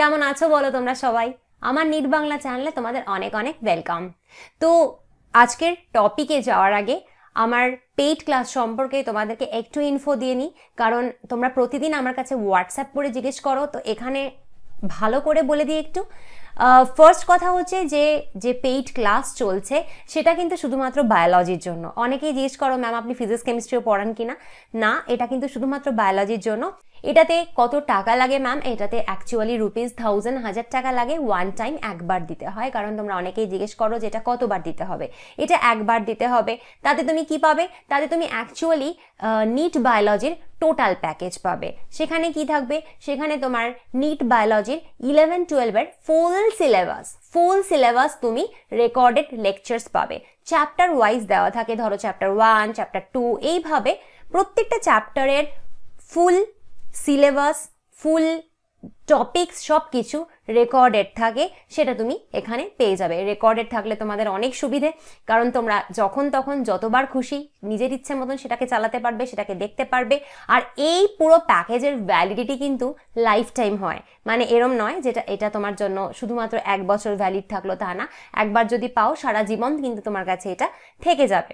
কেমন আছো বলো তোমরা সবাই আমার নিট বাংলা চ্যানেলে তোমাদের অনেক অনেক ওয়েলকাম তো আজকের টপিকে যাওয়ার আগে আমার পেইড ক্লাস সম্পর্কে তোমাদেরকে একটু ইনফো দিয়ে নিই কারণ তোমরা প্রতিদিন আমার কাছে হোয়াটসঅ্যাপ করে জিজ্ঞেস করো তো এখানে ভালো করে বলে দিই একটু ফার্স্ট কথা হচ্ছে যে যে পেইড ক্লাস চলছে সেটা কিন্তু শুধুমাত্র বায়োলজির জন্য অনেকেই জিজ্ঞেস করো ম্যাম আপনি ফিজিক্স কেমিস্ট্রিও পড়ান কিনা না এটা কিন্তু শুধুমাত্র বায়োলজির জন্য এটাতে কত টাকা লাগে ম্যাম এটাতে অ্যাকচুয়ালি রুপিস থাউজেন্ড হাজার টাকা লাগে ওয়ান টাইম একবার দিতে হয় কারণ তোমরা অনেকেই জিজ্ঞেস করো যে এটা কতবার দিতে হবে এটা একবার দিতে হবে তাতে তুমি কি পাবে তাতে তুমি অ্যাকচুয়ালি নিট বায়োলজির টোটাল প্যাকেজ পাবে সেখানে কি থাকবে সেখানে তোমার নিট বায়োলজির ইলেভেন টুয়েলভের ফুল সিলেবাস ফুল সিলেবাস তুমি রেকর্ডেড লেকচার্স পাবে চ্যাপ্টার ওয়াইজ দেওয়া থাকে ধরো চ্যাপ্টার ওয়ান চ্যাপ্টার টু এইভাবে প্রত্যেকটা চ্যাপ্টারের ফুল সিলেবাস ফুল টপিকস সব কিছু রেকর্ডেড থাকে সেটা তুমি এখানে পেয়ে যাবে রেকর্ডেড থাকলে তোমাদের অনেক সুবিধে কারণ তোমরা যখন তখন যতবার খুশি নিজের ইচ্ছে মতন সেটাকে চালাতে পারবে সেটাকে দেখতে পারবে আর এই পুরো প্যাকেজের ভ্যালিডিটি কিন্তু লাইফ টাইম হয় মানে এরম নয় যেটা এটা তোমার জন্য শুধুমাত্র এক বছর ভ্যালিড থাকলো তা না একবার যদি পাও সারা জীবন কিন্তু তোমার কাছে এটা থেকে যাবে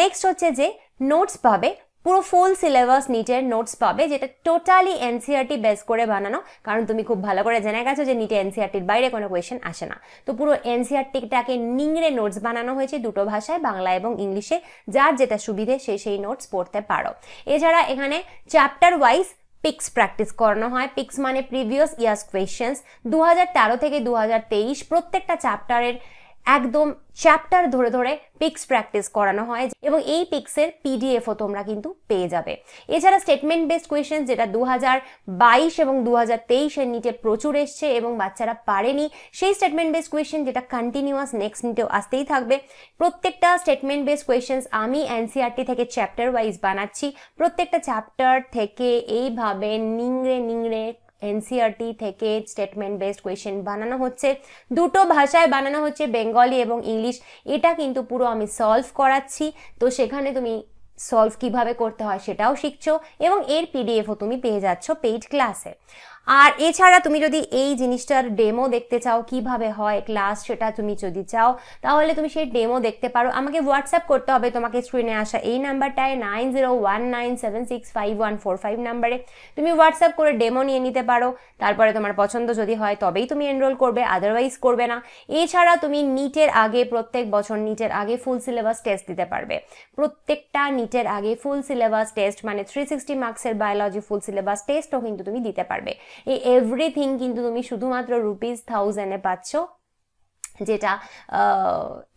নেক্সট হচ্ছে যে নোটস পাবে পুরো ফুল সিলেবাস নিটের নোটস পাবে যেটা টোটালি এনসিআরটি বেস করে বানানো কারণ তুমি খুব ভালো করে জেনে গেছো যে নিটে e এনসিআরটির বাইরে কোনো কোয়েশ্চেন আসে না তো পুরো এনসিআরটিটাকে e নিংড়ে নোটস বানানো হয়েছে দুটো ভাষায় বাংলা এবং ইংলিশে যার যেটা সুবিধে সে সেই নোটস পড়তে পারো এছাড়া এখানে চ্যাপ্টার ওয়াইজ পিক্স প্র্যাকটিস করানো হয় পিক্স মানে প্রিভিয়াস ইয়ার্স কোয়েশ্চেন্স দু থেকে দু প্রত্যেকটা চ্যাপ্টারের একদম চ্যাপ্টার ধরে ধরে পিক্স প্র্যাকটিস করানো হয় এবং এই পিক্সের পিডিএফও তোমরা কিন্তু পেয়ে যাবে এছাড়া স্টেটমেন্ট বেসড কোয়েশন যেটা দু বাইশ এবং দু হাজার তেইশের নিটে প্রচুর এসছে এবং বাচ্চারা পারেনি সেই স্টেটমেন্ট বেসড কোয়েশন যেটা কন্টিনিউয়াস নেক্সট নিটেও আসতেই থাকবে প্রত্যেকটা স্টেটমেন্ট বেসড কোয়েশনস আমি এনসিআরটি e থেকে চ্যাপ্টার ওয়াইজ বানাচ্ছি প্রত্যেকটা চ্যাপ্টার থেকে এইভাবে নিংড়ে নিংড়ে এনসিআরটি থেকে স্টেটমেন্ট বেসড কোয়েশ্চেন বানানো হচ্ছে দুটো ভাষায় বানানো হচ্ছে বেঙ্গলি এবং ইংলিশ এটা কিন্তু পুরো আমি সলভ করাচ্ছি তো সেখানে তুমি সলভ কিভাবে করতে হয় সেটাও শিখছো এবং এর পিডিএফও তুমি পেয়ে যাচ্ছ পেইড ক্লাসে আর এছাড়া তুমি যদি এই জিনিসটার ডেমো দেখতে চাও কিভাবে হয় ক্লাস সেটা তুমি যদি চাও তাহলে তুমি সেই ডেমো দেখতে পারো আমাকে হোয়াটসঅ্যাপ করতে হবে তোমাকে স্ক্রিনে আসা এই নাম্বারটায় nine zero one nine seven six five one four five নাম্বারে তুমি হোয়াটসঅ্যাপ করে ডেমো নিয়ে নিতে পারো তারপরে তোমার পছন্দ যদি হয় তবেই তুমি এনরোল করবে আদারওয়াইজ করবে না এছাড়া তুমি নিটের আগে প্রত্যেক বছর নিটের আগে ফুল সিলেবাস টেস্ট দিতে পারবে প্রত্যেকটা নিটের আগে ফুল সিলেবাস টেস্ট মানে থ্রি সিক্সটি মার্কসের বায়োলজি ফুল সিলেবাস টেস্টও কিন্তু তুমি দিতে পারবে এই এভরিথিং কিন্তু তুমি শুধুমাত্র রুপিস থাউজেন্ডে পাচ্ছ যেটা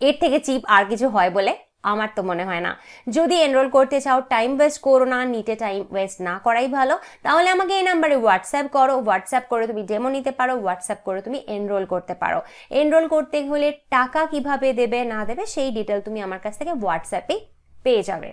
এর থেকে চিপ আর কিছু হয় বলে আমার তো মনে হয় না যদি এনরোল করতে চাও টাইম ওয়েস্ট করো না নিটে টাইম ওয়েস্ট না করাই ভালো তাহলে আমাকে এই নাম্বারে হোয়াটসঅ্যাপ করো হোয়াটসঅ্যাপ করে তুমি ডেমো নিতে পারো হোয়াটসঅ্যাপ করে তুমি এনরোল করতে পারো এনরোল করতে হলে টাকা কিভাবে দেবে না দেবে সেই ডিটেল তুমি আমার কাছ থেকে হোয়াটসঅ্যাপেই পেয়ে যাবে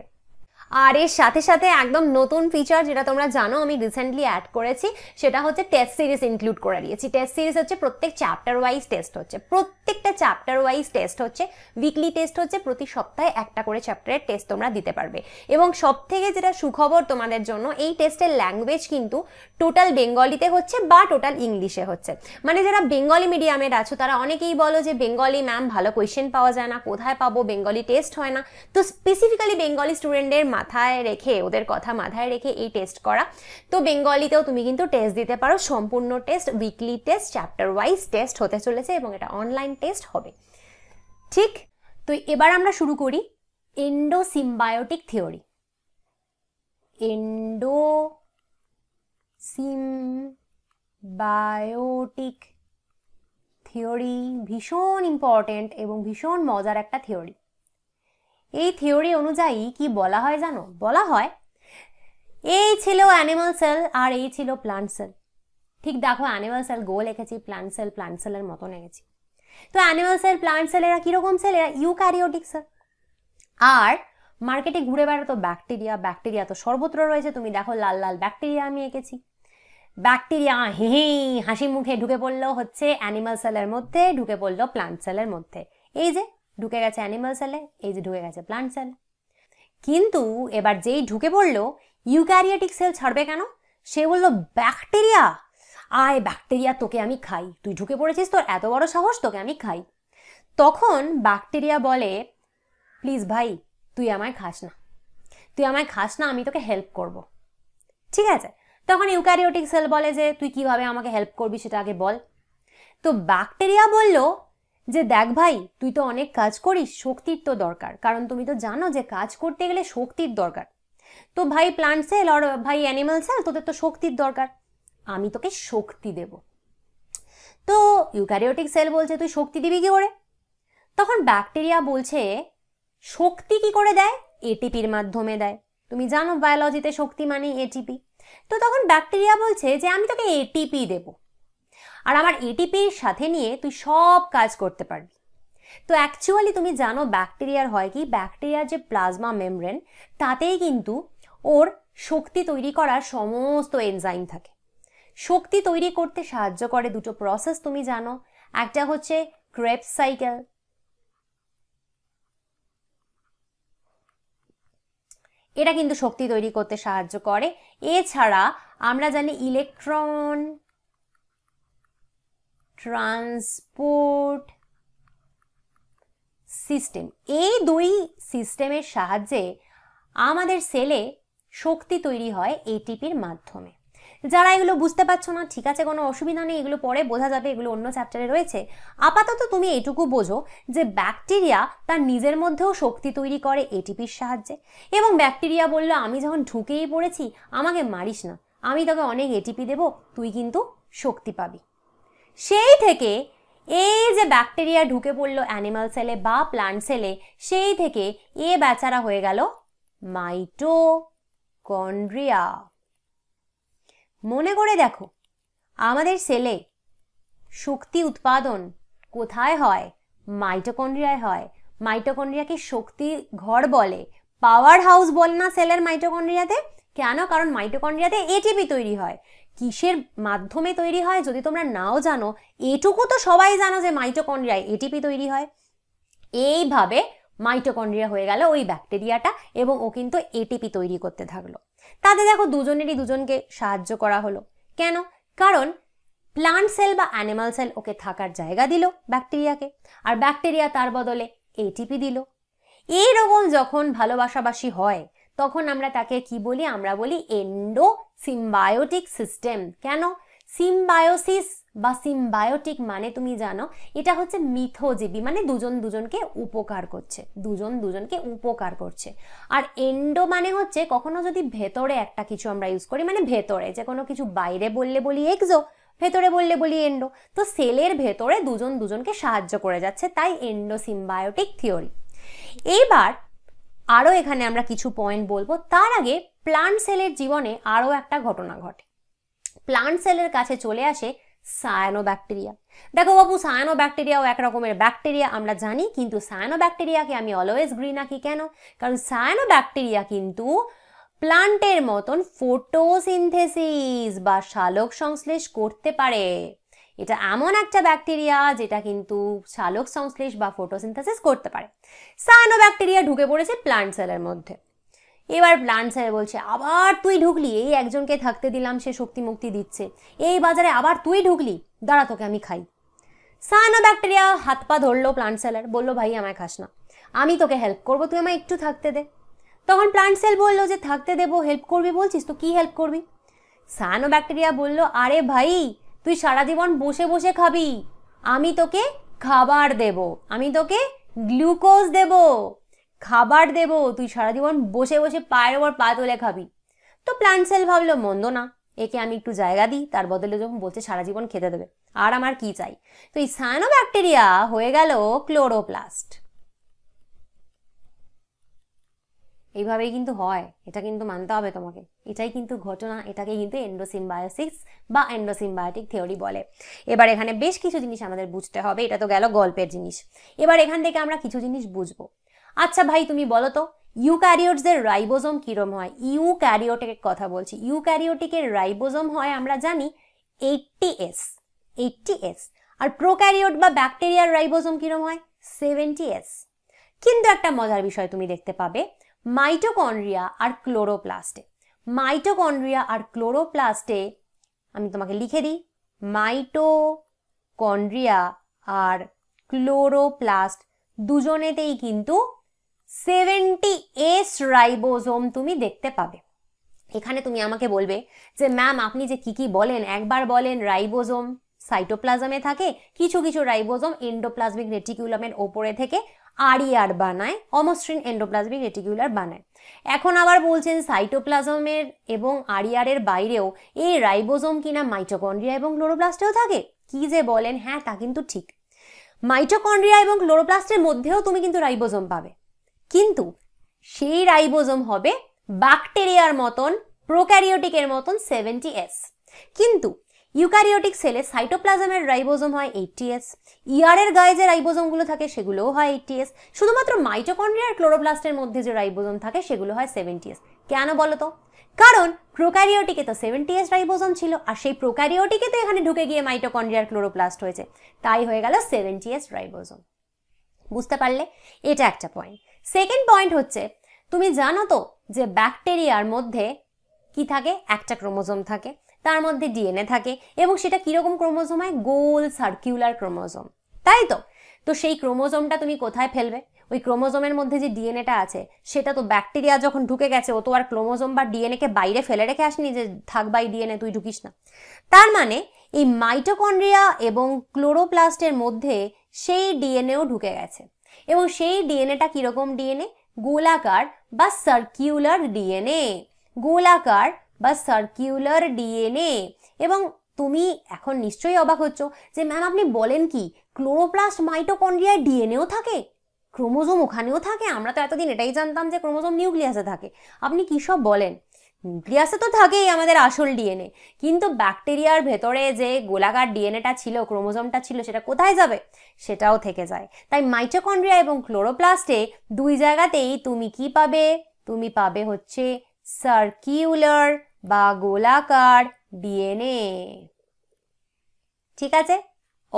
আর এর সাথে সাথে একদম নতুন ফিচার যেটা তোমরা জানো আমি রিসেন্টলি অ্যাড করেছি সেটা হচ্ছে টেস্ট সিরিজ ইনক্লুড করে দিয়েছি টেস্ট সিরিজ হচ্ছে প্রত্যেক চ্যাপ্টার ওয়াইজ টেস্ট হচ্ছে প্রত্যেকটা চ্যাপ্টার ওয়াইজ টেস্ট হচ্ছে উইকলি টেস্ট হচ্ছে প্রতি সপ্তাহে একটা করে চ্যাপ্টারের টেস্ট তোমরা দিতে পারবে এবং সব থেকে যেটা সুখবর তোমাদের জন্য এই টেস্টের ল্যাঙ্গুয়েজ কিন্তু টোটাল বেঙ্গলিতে হচ্ছে বা টোটাল ইংলিশে হচ্ছে মানে যারা বেঙ্গলি মিডিয়ামের আছো তারা অনেকেই বলো যে বেঙ্গলি ম্যাম ভালো কোয়েশ্চেন পাওয়া যায় না কোথায় পাবো বেঙ্গলি টেস্ট হয় না তো স্পেসিফিক্যালি বেঙ্গলি স্টুডেন্টদের মাথায় রেখে ওদের কথা মাথায় রেখে এই টেস্ট করা তো বেঙ্গলিতেও তুমি কিন্তু টেস্ট দিতে পারো সম্পূর্ণ test weekly test chapter wise test হতে চলেছে এবং এটা অনলাইন টেস্ট হবে ঠিক তো এবার আমরা শুরু করি endosymbiotic theory endobiotic theory ভীষণ ইম্পর্টেন্ট এবং ভীষণ মজার একটা থিওরি এই থিওরি অনুযায়ী কি বলা হয় জানো বলা হয় এই ছিল অ্যানিমাল সেল আর এই ছিল প্লান্ট সেল ঠিক দেখো অ্যানিমাল সেল গোল এঁকেছি প্লান্ট সেল প্লান্ট সেলের মতন এঁকেছি তো অ্যানিমাল সেল প্লান্ট সেল এরা কীরকম সেল এরা ইউক্যারিওটিক সেল আর মার্কেটে ঘুরে বেড়াতো ব্যাকটেরিয়া ব্যাকটেরিয়া তো সর্বত্র রয়েছে তুমি দেখো লাল লাল ব্যাকটেরিয়া আমি এঁকেছি ব্যাকটেরিয়া হে হাসি মুখে ঢুকে পড়লো হচ্ছে অ্যানিমাল সেলের মধ্যে ঢুকে পড়লো প্লান্ট সেলের মধ্যে এই যে ঢুকে গেছে অ্যানিমাল সেলে এই যে ঢুকে গেছে প্লান্ট সেল কিন্তু এবার যেই ঢুকে পড়লো ইউক্যারিয়াটিক সেল ছাড়বে কেন সে বললো ব্যাকটেরিয়া আয় ব্যাকটেরিয়া তোকে আমি খাই তুই ঢুকে পড়েছিস তোর এত বড় সাহস তোকে আমি খাই তখন ব্যাকটেরিয়া বলে প্লিজ ভাই তুই আমায় খাস না তুই আমায় খাস না আমি তোকে হেল্প করব। ঠিক আছে তখন ইউক্যারিওটিক সেল বলে যে তুই কিভাবে আমাকে হেল্প করবি সেটা আগে বল তো ব্যাকটেরিয়া বলল যে দেখ ভাই তুই তো অনেক কাজ করিস শক্তির তো দরকার কারণ তুমি তো জানো যে কাজ করতে গেলে শক্তির দরকার তো ভাই প্লান্ট সেল আর ভাই অ্যানিমাল সেল তোদের তো শক্তির দরকার আমি তোকে শক্তি দেব তো ইউক্যারিওটিক সেল বলছে তুই শক্তি দিবি কি করে তখন ব্যাকটেরিয়া বলছে শক্তি কি করে দেয় এটিপির মাধ্যমে দেয় তুমি জানো বায়োলজিতে শক্তি মানে এটিপি তো তখন ব্যাকটেরিয়া বলছে যে আমি তোকে এটিপি দেবো আর আমার এটিপির সাথে নিয়ে তুই সব কাজ করতে পারবি তো অ্যাকচুয়ালি তুমি জানো ব্যাকটেরিয়ার হয় কি ব্যাকটেরিয়ার যে প্লাজমা মেমব্রেন তাতেই কিন্তু ওর শক্তি তৈরি করার সমস্ত এনজাইম থাকে শক্তি তৈরি করতে সাহায্য করে দুটো প্রসেস তুমি জানো একটা হচ্ছে ক্রেপ সাইকেল এটা কিন্তু শক্তি তৈরি করতে সাহায্য করে এছাড়া আমরা জানি ইলেকট্রন ট্রান্সপোর্ট সিস্টেম এই দুই সিস্টেমের সাহায্যে আমাদের সেলে শক্তি তৈরি হয় এটিপির মাধ্যমে যারা এগুলো বুঝতে পারছো না ঠিক আছে কোনো অসুবিধা নেই এগুলো পরে বোঝা যাবে এগুলো অন্য চ্যাপ্টারে রয়েছে আপাতত তুমি এটুকু বোঝো যে ব্যাকটেরিয়া তার নিজের মধ্যেও শক্তি তৈরি করে এটিপির সাহায্যে এবং ব্যাকটেরিয়া বললো আমি যখন ঢুকেই পড়েছি আমাকে মারিস না আমি তোকে অনেক এটিপি দেবো তুই কিন্তু শক্তি পাবি সেই থেকে এই যে ব্যাকটেরিয়া ঢুকে পড়লো অ্যানিমাল সেলে বা প্লান্ট সেলে সেই থেকে এ বেচারা হয়ে গেল মাইটো কন্ড্রিয়া মনে করে দেখো আমাদের সেলে শক্তি উৎপাদন কোথায় হয় মাইটোকন্ড্রিয়ায় হয় মাইটোকন্ড্রিয়াকে শক্তি ঘর বলে পাওয়ার হাউস বলে না সেলের মাইটোকন্ড্রিয়াতে কেন কারণ মাইটোকন্ড্রিয়াতে এটিপি তৈরি হয় কিসের মাধ্যমে তৈরি হয় যদি তোমরা নাও জানো এটুকু তো সবাই জানো যে মাইটোকন্ড্রিয়ায় এটিপি তৈরি হয় এইভাবে মাইটোকন্ড্রিয়া হয়ে গেল ওই ব্যাকটেরিয়াটা এবং ও কিন্তু এটিপি তৈরি করতে থাকলো তাতে দেখো দুজনেরই দুজনকে সাহায্য করা হলো কেন কারণ প্লান্ট সেল বা অ্যানিমাল সেল ওকে থাকার জায়গা দিল ব্যাকটেরিয়াকে আর ব্যাকটেরিয়া তার বদলে এটিপি দিল এইরকম যখন ভালোবাসাবাসী হয় তখন আমরা তাকে কি বলি আমরা বলি এন্ডো সিম্বায়োটিক সিস্টেম কেন সিম্বায়োসিস বা সিম্বায়োটিক মানে তুমি জানো এটা হচ্ছে মিথোজীবী মানে দুজন দুজনকে উপকার করছে দুজন দুজনকে উপকার করছে আর এন্ডো মানে হচ্ছে কখনো যদি ভেতরে একটা কিছু আমরা ইউজ করি মানে ভেতরে যে কোনো কিছু বাইরে বললে বলি এক্সো ভেতরে বললে বলি এন্ডো তো সেলের ভেতরে দুজন দুজনকে সাহায্য করে যাচ্ছে তাই এন্ডো সিম্বায়োটিক থিওরি এইবার আরও এখানে আমরা কিছু পয়েন্ট বলবো তার আগে প্লান্ট সেলের জীবনে আরও একটা ঘটনা ঘটে প্লান্ট সেলের কাছে চলে আসে সায়ানো ব্যাকটেরিয়া দেখো বাবু সায়ানো ব্যাকটেরিয়াও এক রকমের ব্যাকটেরিয়া আমরা জানি কিন্তু সায়ানো ব্যাকটেরিয়াকে আমি অলওয়েজ গ্রিন আঁকি কেন কারণ সায়ানো ব্যাকটেরিয়া কিন্তু প্লান্টের মতন ফোটোসিনথেসিস বা শালক সংশ্লেষ করতে পারে এটা এমন একটা ব্যাকটেরিয়া যেটা কিন্তু শালক সংশ্লেষ বা ফোটোসিনথেসিস করতে পারে সায়ানো ব্যাকটেরিয়া ঢুকে পড়েছে প্লান্ট সেলের মধ্যে এবার প্ল্যান্ট স্যার বলছে আবার তুই ঢুকলি এই একজনকে থাকতে দিলাম সে শক্তি মুক্তি দিচ্ছে এই বাজারে আবার তুই ঢুকলি দাঁড়া তোকে আমি খাই সায়ানো ব্যাকটেরিয়া হাত পা ধরলো প্লান্ট সেলার বললো ভাই আমায় খাস না আমি তোকে হেল্প করবো তুই আমায় একটু থাকতে দে তখন প্লান্ট সেল বললো যে থাকতে দেবো হেল্প করবি বলছিস তো কি হেল্প করবি সায়ানো ব্যাকটেরিয়া বললো আরে ভাই তুই সারা জীবন বসে বসে খাবি আমি তোকে খাবার দেব আমি তোকে গ্লুকোজ দেবো খাবার দেব তুই সারা জীবন বসে বসে পায়ের ওপর পা তুলে খাবি তো প্ল্যান সেল ভাবলো মন্দ না একে আমি একটু জায়গা দিই তার বদলে যখন বলছে সারা জীবন খেতে দেবে আর আমার কি চাই তো এই ব্যাকটেরিয়া হয়ে গেল ক্লোরোপ্লাস্ট এইভাবেই কিন্তু হয় এটা কিন্তু মানতে হবে তোমাকে এটাই কিন্তু ঘটনা এটাকে কিন্তু এন্ডোসিম্বায়োসিস বা এন্ডোসিম্বায়োটিক থিওরি বলে এবার এখানে বেশ কিছু জিনিস আমাদের বুঝতে হবে এটা তো গেল গল্পের জিনিস এবার এখান থেকে আমরা কিছু জিনিস বুঝবো আচ্ছা ভাই তুমি বলো তো ইউক্যারিওটসদের রাইবোজোম কীরম হয় ইউ ইউক্যারিওটের কথা বলছি ইউক্যারিওটিকের রাইবোজোম হয় আমরা জানি এইটটি এস এইটটি এস আর প্রোক্যারিওট বা ব্যাকটেরিয়ার রাইবোজোম কীরম হয় সেভেন্টি এস কিন্তু একটা মজার বিষয় তুমি দেখতে পাবে মাইটোকন্ড্রিয়া আর ক্লোরোপ্লাস্টে মাইটোকন্ড্রিয়া আর ক্লোরোপ্লাস্টে আমি তোমাকে লিখে দিই মাইটোকন্ড্রিয়া আর ক্লোরোপ্লাস্ট দুজনেতেই কিন্তু সেভেন্টি এস রাইবোজোম তুমি দেখতে পাবে এখানে তুমি আমাকে বলবে যে ম্যাম আপনি যে কি কি বলেন একবার বলেন রাইবোজোম সাইটোপ্লাজমে থাকে কিছু কিছু রাইবোজোম এন্ডোপ্লাজমিক রেটিকিউলামের ওপরে থেকে আরিয়ার বানায় অমসৃণ এন্ডোপ্লাজমিক রেটিকুলার বানায় এখন আবার বলছেন সাইটোপ্লাজমের এবং আরিয়ারের বাইরেও এই রাইবোজোম কিনা মাইটোকন্ড্রিয়া এবং ক্লোরোপ্লাস্টেও থাকে কি যে বলেন হ্যাঁ তা কিন্তু ঠিক মাইটোকন্ড্রিয়া এবং ক্লোরোপ্লাস্টের মধ্যেও তুমি কিন্তু রাইবোজোম পাবে কিন্তু সেই রাইবোজোম হবে ব্যাকটেরিয়ার মতন প্রোক্যারিওটিকের মতন সেভেন্টি এস কিন্তু ইউকারিওটিক সেলে সাইটোপ্লাজমের রাইবোজোম হয় এইটটি এস ইয়ারের গায়ে যে রাইবোজোমগুলো থাকে সেগুলোও হয় এইটটি এস শুধুমাত্র মাইটোকন্ড্রিয়ার ক্লোরোপ্লাস্টের মধ্যে যে রাইবোজোম থাকে সেগুলো হয় সেভেন্টি এস কেন বলো তো কারণ প্রোক্যারিওটিকে তো সেভেন্টি এস রাইবোজোম ছিল আর সেই প্রোক্যারিওটিকে তো এখানে ঢুকে গিয়ে মাইটোকন্ড্রিয়ার ক্লোরোপ্লাস্ট হয়েছে তাই হয়ে গেল সেভেন্টি এস রাইবোজোম বুঝতে পারলে এটা একটা পয়েন্ট সেকেন্ড পয়েন্ট হচ্ছে তুমি জানো তো যে ব্যাকটেরিয়ার মধ্যে কি থাকে একটা ক্রোমোজোম থাকে তার মধ্যে ডিএনএ থাকে এবং সেটা কীরকম ক্রোমোজোম হয় গোল সার্কিউলার ক্রোমোজোম তাই তো তো সেই ক্রোমোজোমটা তুমি কোথায় ফেলবে ওই ক্রোমোজোমের মধ্যে যে ডিএনএটা আছে সেটা তো ব্যাকটেরিয়া যখন ঢুকে গেছে ও তো আর ক্রোমোজোম বা ডিএনএকে বাইরে ফেলে রেখে আসনি যে থাকবাই ডিএনএ তুই ঢুকিস না তার মানে এই মাইটোকন্ড্রিয়া এবং ক্লোরোপ্লাস্টের মধ্যে সেই ডিএনএও ঢুকে গেছে এবং সেই ডিএনএটা কীরকম ডিএনএ গোলাকার বা সার্কিউলার ডিএনএ গোলাকার বা সার্কিউলার ডিএনএ এবং তুমি এখন নিশ্চয়ই অবাক হচ্ছ যে ম্যাম আপনি বলেন কি ক্লোরোপ্লাস্ট মাইটোকন্ড্রিয়ায় ডিএনএও থাকে ক্রোমোজোম ওখানেও থাকে আমরা তো এতদিন এটাই জানতাম যে ক্রোমোজোম নিউক্লিয়াসে থাকে আপনি কী সব বলেন নিউক্লিয়াসে তো থাকেই আমাদের আসল ডিএনএ কিন্তু ব্যাকটেরিয়ার ভেতরে যে গোলাকার ডিএনএটা ছিল ক্রোমোজোমটা ছিল সেটা কোথায় যাবে সেটাও থেকে যায় তাই মাইটোকন্ড্রিয়া এবং ক্লোরোপ্লাস্টে দুই জায়গাতেই তুমি কি পাবে তুমি পাবে হচ্ছে সার্কিউলার বা গোলাকার ডিএনএ ঠিক আছে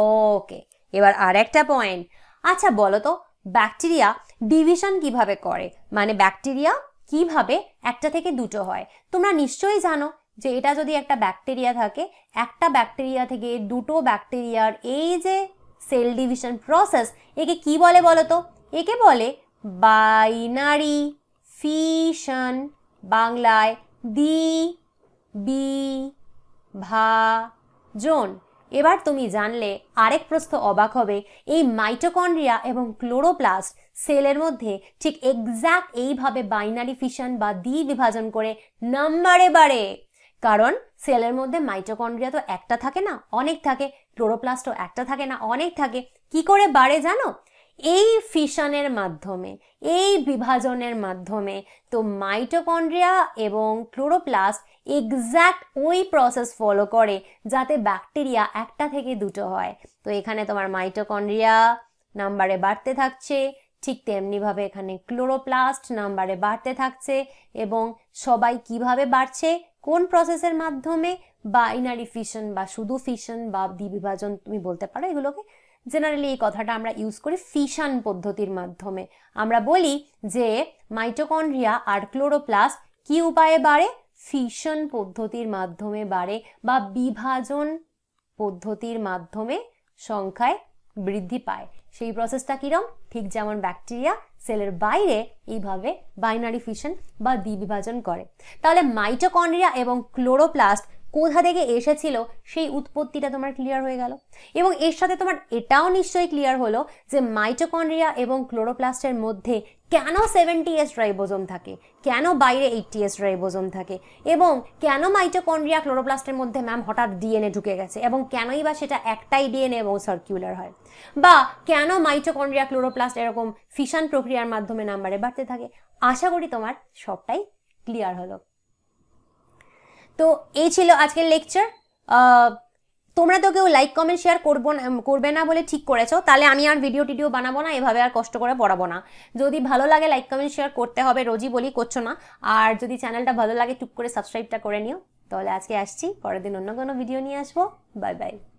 ওকে এবার আর একটা পয়েন্ট আচ্ছা বলো তো ব্যাকটেরিয়া ডিভিশন কিভাবে করে মানে ব্যাকটেরিয়া কিভাবে একটা থেকে দুটো হয় তোমরা নিশ্চয়ই জানো যে এটা যদি একটা ব্যাকটেরিয়া থাকে একটা ব্যাকটেরিয়া থেকে দুটো ব্যাকটেরিয়ার এই যে সেল ডিভিশন প্রসেস একে কি বলে বলো তো একে বলে বাইনারি ফিশন বাংলায় দি বি ভা জোন এবার তুমি জানলে আরেক প্রস্থ অবাক হবে এই মাইটোকন্ড্রিয়া এবং ক্লোরোপ্লাস্ট সেলের মধ্যে ঠিক এক্স্যাক্ট এইভাবে বাইনারি ফিশন বা বিভাজন করে নাম্বারে বাড়ে কারণ সেলের মধ্যে মাইটোকন্ড্রিয়া তো একটা থাকে না অনেক থাকে ক্লোরোপ্লাস্টও একটা থাকে না অনেক থাকে কি করে বাড়ে জানো এই ফিশনের মাধ্যমে এই বিভাজনের মাধ্যমে তো মাইটোকন্ড্রিয়া এবং ক্লোরোপ্লাস্ট এক্স্যাক্ট ওই প্রসেস ফলো করে যাতে ব্যাকটেরিয়া একটা থেকে দুটো হয় তো এখানে তোমার মাইটোকন্ড্রিয়া নাম্বারে বাড়তে থাকছে ঠিক তেমনিভাবে এখানে ক্লোরোপ্লাস্ট নাম্বারে বাড়তে থাকছে এবং সবাই কিভাবে বাড়ছে কোন প্রসেসের মাধ্যমে বা ইনারি ফিশন বা শুধু ফিশন বা দ্বিবিভাজন তুমি বলতে পারো এগুলোকে জেনারেলি এই কথাটা আমরা ইউজ করি ফিশন পদ্ধতির মাধ্যমে আমরা বলি যে মাইটোকন্ড্রিয়া আর ক্লোরোপ্লাস্ট কি উপায়ে বাড়ে ফিশন পদ্ধতির মাধ্যমে বাড়ে বা বিভাজন পদ্ধতির মাধ্যমে সংখ্যায় বৃদ্ধি পায় সেই প্রসেসটা কীরম ঠিক যেমন ব্যাকটেরিয়া সেলের বাইরে এইভাবে বাইনারি ফিশন বা দ্বিবিভাজন করে তাহলে মাইটোকন্ড্রিয়া এবং ক্লোরোপ্লাস্ট কোথা থেকে এসেছিল সেই উৎপত্তিটা তোমার ক্লিয়ার হয়ে গেল এবং এর সাথে তোমার এটাও নিশ্চয়ই ক্লিয়ার হলো যে মাইটোকন্ড্রিয়া এবং ক্লোরোপ্লাস্টের মধ্যে কেন সেভেন্টি এস রাইবোজোম থাকে কেন বাইরে এইটটি এস রাইবোজোম থাকে এবং কেন মাইটোকন্ড্রিয়া ক্লোরোপ্লাস্টের মধ্যে ম্যাম হঠাৎ ডিএনএ ঢুকে গেছে এবং কেনই বা সেটা একটাই ডিএনএ এবং সার্কুলার হয় বা কেন মাইটোকন্ড্রিয়া ক্লোরোপ্লাস্ট এরকম ফিশান প্রক্রিয়ার মাধ্যমে নাম্বারে বাড়তে থাকে আশা করি তোমার সবটাই ক্লিয়ার হলো তো এই ছিল আজকের লেকচার তোমরা তো কেউ লাইক কমেন্ট শেয়ার করবো না করবে না বলে ঠিক করেছো তাহলে আমি আর ভিডিও টিডিও বানাবো না এভাবে আর কষ্ট করে পড়াবো না যদি ভালো লাগে লাইক কমেন্ট শেয়ার করতে হবে রোজই বলি করছো না আর যদি চ্যানেলটা ভালো লাগে টুক করে সাবস্ক্রাইবটা করে নিও তাহলে আজকে আসছি পরের দিন অন্য কোনো ভিডিও নিয়ে আসবো বাই বাই